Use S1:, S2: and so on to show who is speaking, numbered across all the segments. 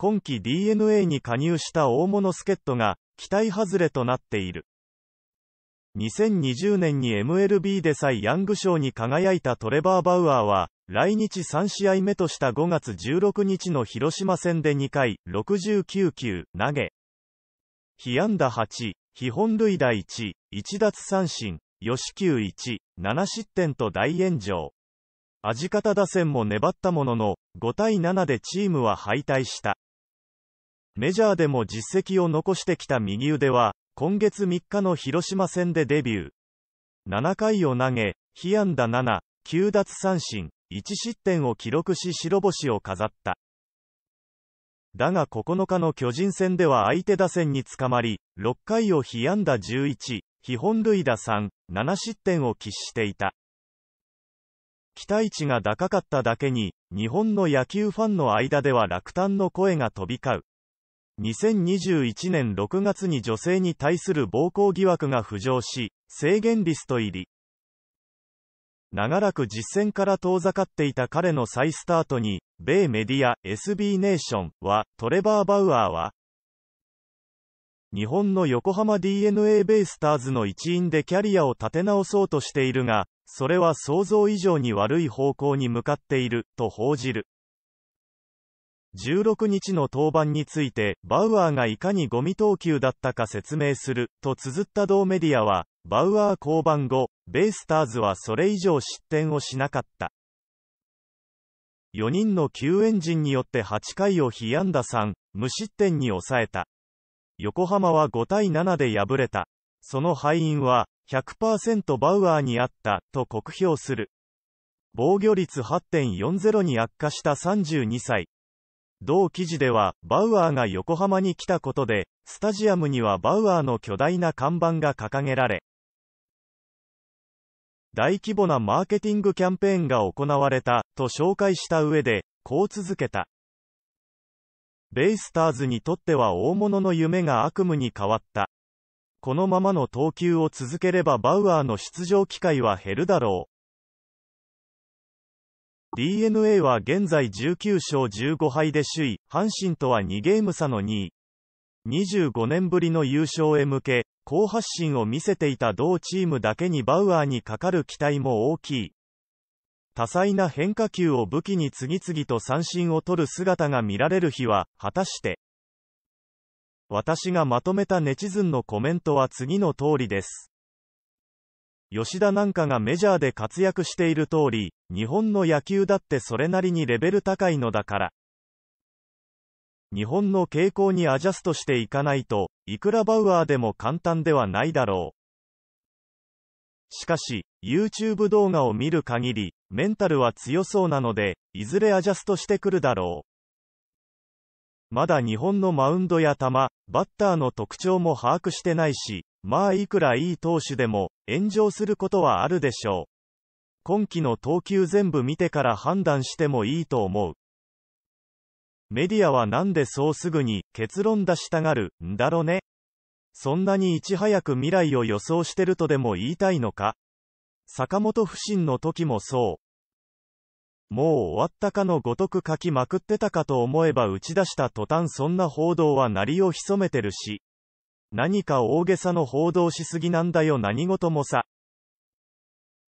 S1: 今季 DNA に加入した大物助っ人が、期待外れとなっている。2020年に MLB でさえヤング賞に輝いたトレバー・バウアーは、来日3試合目とした5月16日の広島戦で2回、69球、投げ。被安打8、被本塁打1、1奪三振、吉球1、7失点と大炎上。味方打線も粘ったものの、5対7でチームは敗退した。メジャーでも実績を残してきた右腕は、今月3日の広島戦でデビュー。7回を投げ、被安打7、9奪三振、1失点を記録し白星を飾った。だが9日の巨人戦では相手打線につかまり、6回を被安打11、被本塁打3、7失点を喫していた。期待値が高かっただけに、日本の野球ファンの間では落胆の声が飛び交う。2021年6月に女性に対する暴行疑惑が浮上し、制限リスト入り。長らく実践から遠ざかっていた彼の再スタートに、米メディア SB ネーションは、トレバー・バウアーは、日本の横浜 DNA ベイスターズの一員でキャリアを立て直そうとしているが、それは想像以上に悪い方向に向かっている、と報じる。16日の登板について、バウアーがいかにゴミ投球だったか説明する、と綴った同メディアは、バウアー降板後、ベイスターズはそれ以上失点をしなかった。4人の救援陣によって8回を被安打3、無失点に抑えた。横浜は5対7で敗れた。その敗因は、100%バウアーにあった、と酷評する。防御率8.40に悪化した32歳、同記事では、バウアーが横浜に来たことで、スタジアムにはバウアーの巨大な看板が掲げられ、大規模なマーケティングキャンペーンが行われた、と紹介した上で、こう続けた。ベイスターズにとっては大物の夢が悪夢に変わった。このままの投球を続ければバウアーの出場機会は減るだろう。DNA は現在19勝15敗で首位、阪神とは2ゲーム差の2位。25年ぶりの優勝へ向け、好発進を見せていた同チームだけにバウアーにかかる期待も大きい。多彩な変化球を武器に次々と三振を取る姿が見られる日は、果たして。私がまとめたネチズンのコメントは次の通りです。吉田なんかがメジャーで活躍している通り、日本の野球だってそれなりにレベル高いのだから。日本の傾向にアジャストしていかないと、いくらバウアーでも簡単ではないだろう。しかし、YouTube 動画を見る限り、メンタルは強そうなので、いずれアジャストしてくるだろう。まだ日本のマウンドや球、バッターの特徴も把握してないし、まあいくらいい投手でも、炎上することはあるでしょう。今季の投球全部見てから判断してもいいと思う。メディアはなんでそうすぐに結論出したがるんだろうね。そんなにいち早く未来を予想してるとでも言いたいのか坂本不審の時もそう。もう終わったかのごとく書きまくってたかと思えば打ち出した途端そんな報道は鳴りを潜めてるし。何か大げさの報道しすぎなんだよ何事もさ。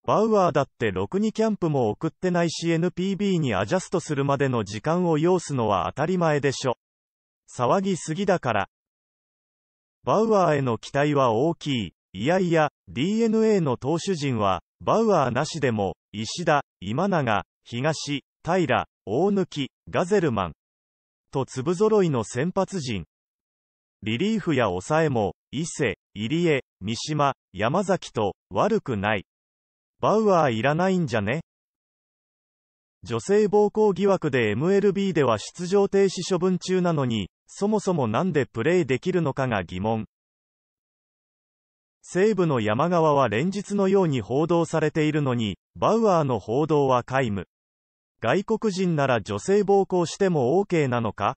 S1: バウアーだってろくにキャンプも送ってないし NPB にアジャストするまでの時間を要すのは当たり前でしょ。騒ぎすぎだから。バウアーへの期待は大きい。いやいや、DNA の投手陣は、バウアーなしでも、石田、今永、東、平、大貫、ガゼルマン。と粒揃いの先発陣。リリーフや抑えも、伊勢、入江、三島、山崎と、悪くない。バウアーいらないんじゃね女性暴行疑惑で MLB では出場停止処分中なのに、そもそもなんでプレイできるのかが疑問。西部の山側は連日のように報道されているのに、バウアーの報道は皆無。外国人なら女性暴行しても OK なのか